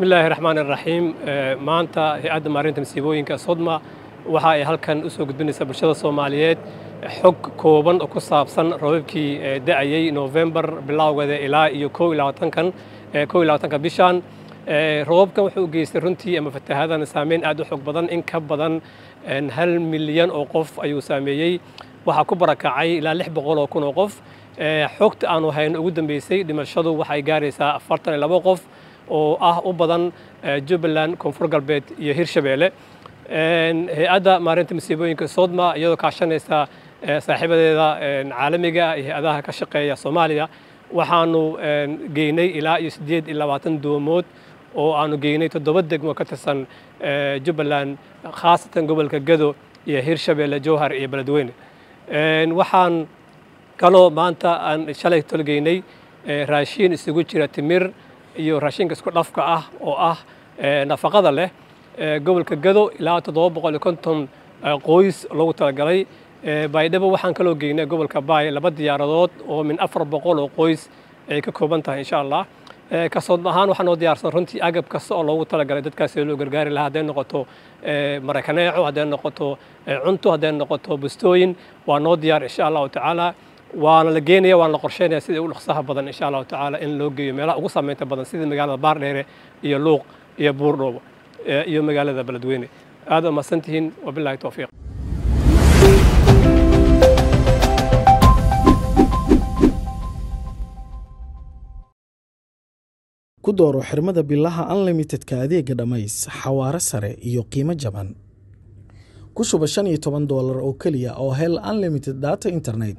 bismi illaahi raxmaan iraxiim eh, maanta hay-adda maarinta masiibooyinka sodma waxa ay halkan u soo gudbinaysaa bulshada soomaaliyeed xog kooban oo ku saabsan roobabkii eh, da'ayey novembar bilowgeeda ilaa iyo kow iyo labaatankan eh, kow bishan roobabkan wuxuu u geystay runtii ama fatahaadan saameyn aad u xog badan in ka badan hal milyan oo qof ayuu saameeyey waxaa ku barakacay ilaa lix boqol oo kun oo qof xogta aanu hayno ugu dambeysay dhimashadu waxay gaaraysaa afartan iyo labo qof oo ah u badan eh, jubbaland koonfur galbeed iyo hirshabeelle hay-adda maarinta masiibooyinka sodma iyadoo kaashanaysa eh, saaxiibadeeda caalamiga ah iyo hay-adaha ka shaqeeya soomaaliya waxaanu geynay ilaa iyo sideed iyo labaatan doomood oo aanu geynay toddoba degmo ka tirsan eh, jubbaland khaasatan gobolka gado iyo hirshabeelle jowhar iyo beledweyne waxaan kaloo maanta aan shalay tolgeynay raashiin isugu jira timir iyo raashinka isku dhafka ah oo ah eh, nafaqada leh eh, gobolka gado ilaa toddoba boqol iyo konton eh, qoys loogu talagalay baydhabo waxaan kaloo geynay gobolka baay laba diyaaradood oo min afar boqol oo qoys ay ka kooban tahay insha allah kasood ahaan waxaa noo diyaarsan runtii agab kasta oo loogu talagalay dadkaasi loo gargaari lahaa hadday noqoto marakaneeco hadday noqoto cunto hadday noqoto bustooyin waa noo diyaar insha allahu tacaala waana la geynaya waana la qorsheynaya sida u dhaqsaha badan insha allahu tacaala in loo geeyo meelaha ugu saameynta badan sida magaalada baardheere iyo luuq iyo buurdhoobo iyo magaalada beledweyne aad waa mahadsantihiin wabilahi towfiiq ku dooro xirmada bilaha unlimitedka adeega dhammays xawaare sare iyo qiimo jaban ku shuba shan iyo toban doolar oo keliya oo hel unlimited data internet